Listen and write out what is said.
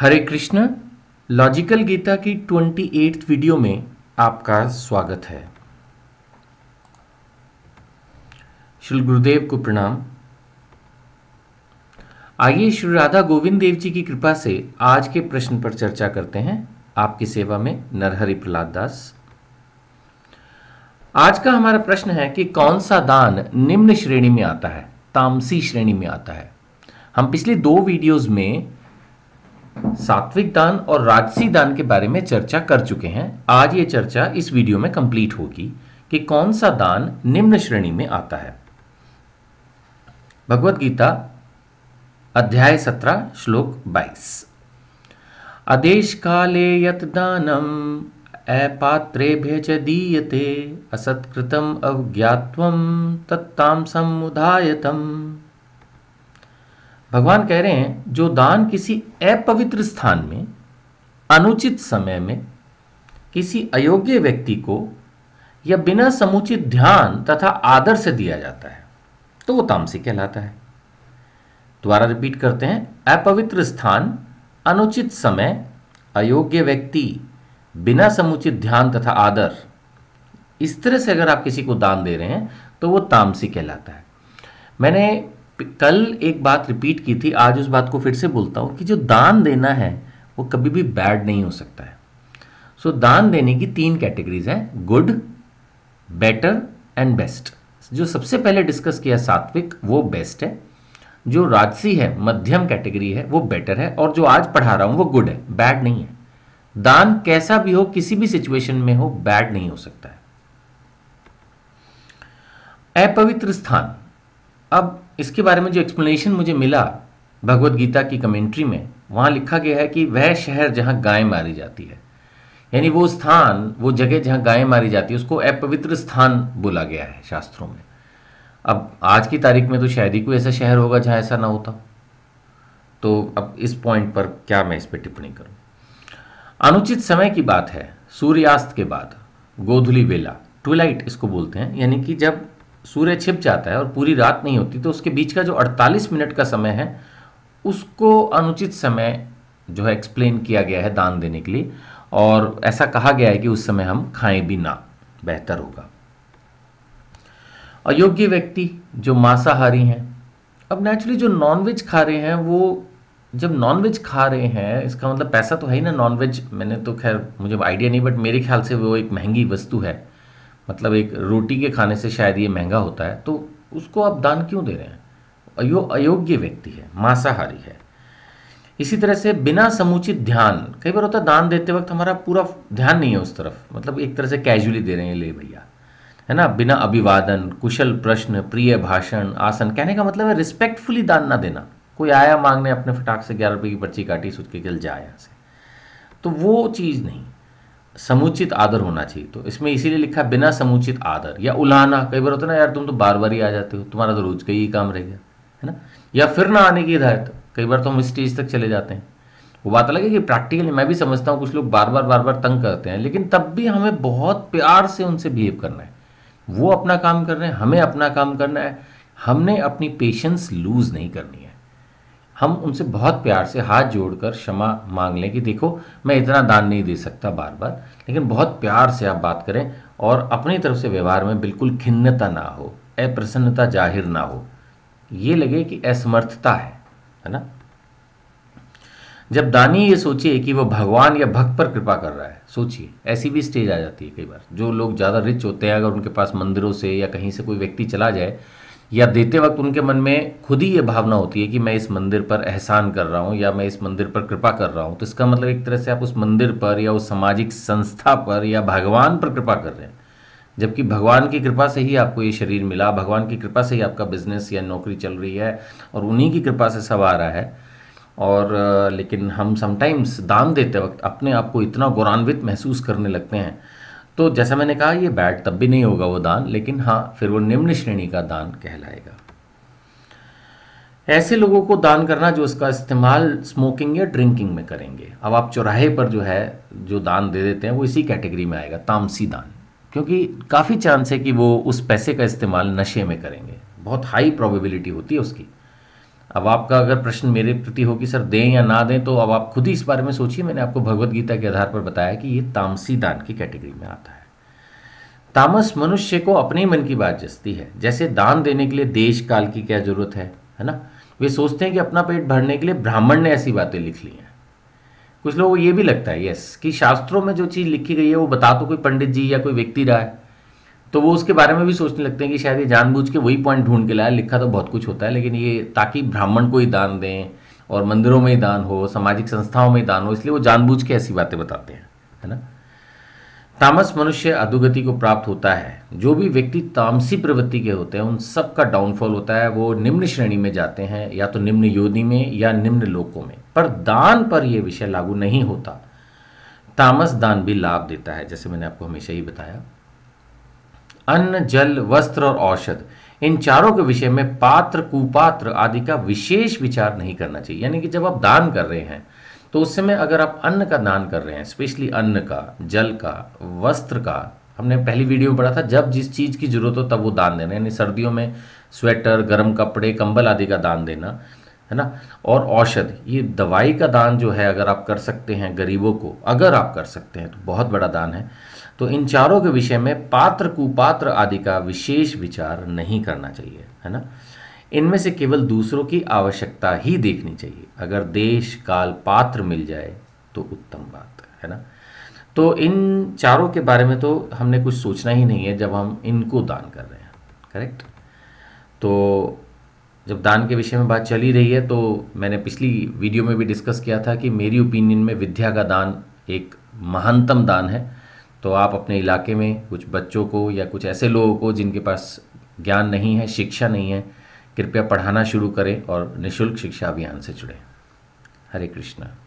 हरे Krishna logical Gita की twenty eight video में आपका स्वागत है श्री गुरुदेव को प्रणाम आइए श्री राधा गोविंद देव जी की कृपा से आज के प्रश्न पर चर्चा करते हैं आपकी सेवा में नरहरि प्रहलाद दास आज का हमारा प्रश्न है कि कौन सा दान निम्न श्रेणी में आता है तामसी श्रेणी में आता है हम पिछले दो वीडियोस में सात्विक दान और राजसी दान के बारे में चर्चा कर चुके हैं आज ये चर्चा इस वीडियो में कंप्लीट होगी कि कौन सा दान निम्न श्रेणी में आता है भगवत गीता अध्याय सत्रह श्लोक बाईस आदेश काले यत दानम अपात्रेभ्य च दीयते असत्कृतम अवज्ञात्वम तत्ताम समुदायतम भगवान कह रहे हैं जो दान किसी अपवित्र स्थान में अनुचित समय में किसी अयोग्य व्यक्ति को या बिना समुचित ध्यान तथा आदर से दिया जाता है तो वो तामसी कहलाता है दोबारा रिपीट करते हैं अपवित्र स्थान अनुचित समय अयोग्य व्यक्ति बिना समुचित ध्यान तथा आदर इस तरह से अगर आप किसी को दान दे रहे हैं तो वो तामसी कहलाता है मैंने कल एक बात रिपीट की थी आज उस बात को फिर से बोलता हूं कि जो दान देना है वो कभी भी बैड नहीं हो सकता है सो so, दान देने की तीन कैटेगरीज हैं गुड बेटर एंड बेस्ट जो सबसे पहले डिस्कस किया सात्विक वो बेस्ट है जो राजसी है मध्यम कैटेगरी है वो बेटर है और जो आज पढ़ा रहा हूं वो गुड है बैड नहीं है दान कैसा भी हो किसी भी सिचुएशन में हो बैड नहीं हो सकता है अपवित्र स्थान अब इसके बारे में जो एक्सप्लेनेशन मुझे मिला भगवत गीता की कमेंट्री में वहां लिखा गया है कि वह शहर जहां गाय मारी जाती है यानी वो स्थान वो जगह जहाँ गाय मारी जाती है उसको अपवित्र स्थान बोला गया है शास्त्रों में अब आज की तारीख में तो शायद ही कोई ऐसा शहर होगा जहां ऐसा ना होता तो अब इस पॉइंट पर क्या मैं इस पर टिप्पणी करूं अनुचित समय की बात है सूर्यास्त के बाद गोधुली वेला ट्विलाइट इसको बोलते हैं यानी कि जब सूर्य छिप जाता है और पूरी रात नहीं होती तो उसके बीच का जो 48 मिनट का समय है उसको अनुचित समय जो है एक्सप्लेन किया गया है दान देने के लिए और ऐसा कहा गया है कि उस समय हम खाएं भी ना बेहतर होगा अयोग्य व्यक्ति जो मांसाहारी हैं अब नेचुरली जो नॉनवेज खा रहे हैं वो जब नॉनवेज खा रहे हैं इसका मतलब पैसा तो है ही ना नॉनवेज मैंने तो खैर मुझे आइडिया नहीं बट मेरे ख्याल से वो एक महंगी वस्तु है मतलब एक रोटी के खाने से शायद ये महंगा होता है तो उसको आप दान क्यों दे रहे हैं अयो अयोग्य व्यक्ति है मांसाहारी है इसी तरह से बिना समुचित ध्यान कई बार होता है दान देते वक्त हमारा पूरा ध्यान नहीं है उस तरफ मतलब एक तरह से कैजुअली दे रहे हैं ले भैया है ना बिना अभिवादन कुशल प्रश्न प्रिय भाषण आसन कहने का मतलब है रिस्पेक्टफुली दान ना देना कोई आया मांगने अपने फटाक से ग्यारह रुपये की पर्ची काटी सुच के चल जाए यहाँ से तो वो चीज़ नहीं समुचित आदर होना चाहिए तो इसमें इसीलिए लिखा बिना समुचित आदर या उलाना कई बार होता है ना यार तुम तो बार बार ही आ जाते हो तुम्हारा तो रोज का ही काम रह गया है ना या फिर ना आने की हिदायत कई बार तो हम स्टेज तक चले जाते हैं वो बात अलग है कि प्रैक्टिकली मैं भी समझता हूँ कुछ लोग बार बार बार बार तंग करते हैं लेकिन तब भी हमें बहुत प्यार से उनसे बिहेव करना है वो अपना काम कर रहे हैं हमें अपना काम करना है हमने अपनी पेशेंस लूज नहीं करनी है हम उनसे बहुत प्यार से हाथ जोड़कर क्षमा मांग लें कि देखो मैं इतना दान नहीं दे सकता बार बार लेकिन बहुत प्यार से आप बात करें और अपनी तरफ से व्यवहार में बिल्कुल खिन्नता ना हो अप्रसन्नता जाहिर ना हो ये लगे कि असमर्थता है है ना जब दानी ये सोचिए कि वह भगवान या भक्त पर कृपा कर रहा है सोचिए ऐसी भी स्टेज आ जाती है कई बार जो लोग ज़्यादा रिच होते हैं अगर उनके पास मंदिरों से या कहीं से कोई व्यक्ति चला जाए या देते वक्त उनके मन में खुद ही ये भावना होती है कि मैं इस मंदिर पर एहसान कर रहा हूँ या मैं इस मंदिर पर कृपा कर रहा हूँ तो इसका मतलब एक तरह से आप उस मंदिर पर या उस सामाजिक संस्था पर या भगवान पर कृपा कर रहे हैं जबकि भगवान की कृपा से ही आपको ये शरीर मिला भगवान की कृपा से ही आपका बिजनेस या नौकरी चल रही है और उन्हीं की कृपा से सब आ रहा है और लेकिन हम समटाइम्स दान देते वक्त अपने आप को इतना गौरवान्वित महसूस करने लगते हैं तो जैसा मैंने कहा ये बैड तब भी नहीं होगा वो दान लेकिन हाँ फिर वो निम्न श्रेणी का दान कहलाएगा ऐसे लोगों को दान करना जो उसका इस्तेमाल स्मोकिंग या ड्रिंकिंग में करेंगे अब आप चौराहे पर जो है जो दान दे देते हैं वो इसी कैटेगरी में आएगा तामसी दान क्योंकि काफ़ी चांस है कि वो उस पैसे का इस्तेमाल नशे में करेंगे बहुत हाई प्रोबेबिलिटी होती है उसकी अब आपका अगर प्रश्न मेरे प्रति हो कि सर दें या ना दें तो अब आप खुद ही इस बारे में सोचिए मैंने आपको भगवत गीता के आधार पर बताया कि ये तामसी दान की कैटेगरी में आता है तामस मनुष्य को अपने मन की बात जसती है जैसे दान देने के लिए देश काल की क्या जरूरत है है ना वे सोचते हैं कि अपना पेट भरने के लिए ब्राह्मण ने ऐसी बातें लिख ली हैं कुछ लोगों को ये भी लगता है यस कि शास्त्रों में जो चीज़ लिखी गई है वो बता तो कोई पंडित जी या कोई व्यक्ति रहा है तो वो उसके बारे में भी सोचने लगते हैं कि शायद ये जानबूझ के वही पॉइंट ढूंढ के लाया लिखा तो बहुत कुछ होता है लेकिन ये ताकि ब्राह्मण को ही दान दें और मंदिरों में ही दान हो सामाजिक संस्थाओं में ही दान हो इसलिए वो जानबूझ के ऐसी बातें बताते हैं है ना तामस मनुष्य अधोगति को प्राप्त होता है जो भी व्यक्ति तामसी प्रवृत्ति के होते हैं उन सब का डाउनफॉल होता है वो निम्न श्रेणी में जाते हैं या तो निम्न योनि में या निम्न लोकों में पर दान पर यह विषय लागू नहीं होता तामस दान भी लाभ देता है जैसे मैंने आपको हमेशा ही बताया अन्न जल वस्त्र और औषध इन चारों के विषय में पात्र कुपात्र आदि का विशेष विचार नहीं करना चाहिए यानी कि जब आप दान कर रहे हैं तो उस समय अगर आप अन्न का दान कर रहे हैं स्पेशली अन्न का जल का वस्त्र का हमने पहली वीडियो में पढ़ा था जब जिस चीज़ की जरूरत हो तब वो दान देना यानी सर्दियों में स्वेटर गर्म कपड़े कंबल आदि का दान देना है ना और औषध ये दवाई का दान जो है अगर आप कर सकते हैं गरीबों को अगर आप कर सकते हैं तो बहुत बड़ा दान है तो इन चारों के विषय में पात्र कुपात्र आदि का विशेष विचार नहीं करना चाहिए है ना इनमें से केवल दूसरों की आवश्यकता ही देखनी चाहिए अगर देश काल पात्र मिल जाए तो उत्तम बात है ना तो इन चारों के बारे में तो हमने कुछ सोचना ही नहीं है जब हम इनको दान कर रहे हैं करेक्ट तो जब दान के विषय में बात चली रही है तो मैंने पिछली वीडियो में भी डिस्कस किया था कि मेरी ओपिनियन में विद्या का दान एक महानतम दान है तो आप अपने इलाके में कुछ बच्चों को या कुछ ऐसे लोगों को जिनके पास ज्ञान नहीं है शिक्षा नहीं है कृपया पढ़ाना शुरू करें और निशुल्क शिक्षा अभियान से जुड़ें हरे कृष्णा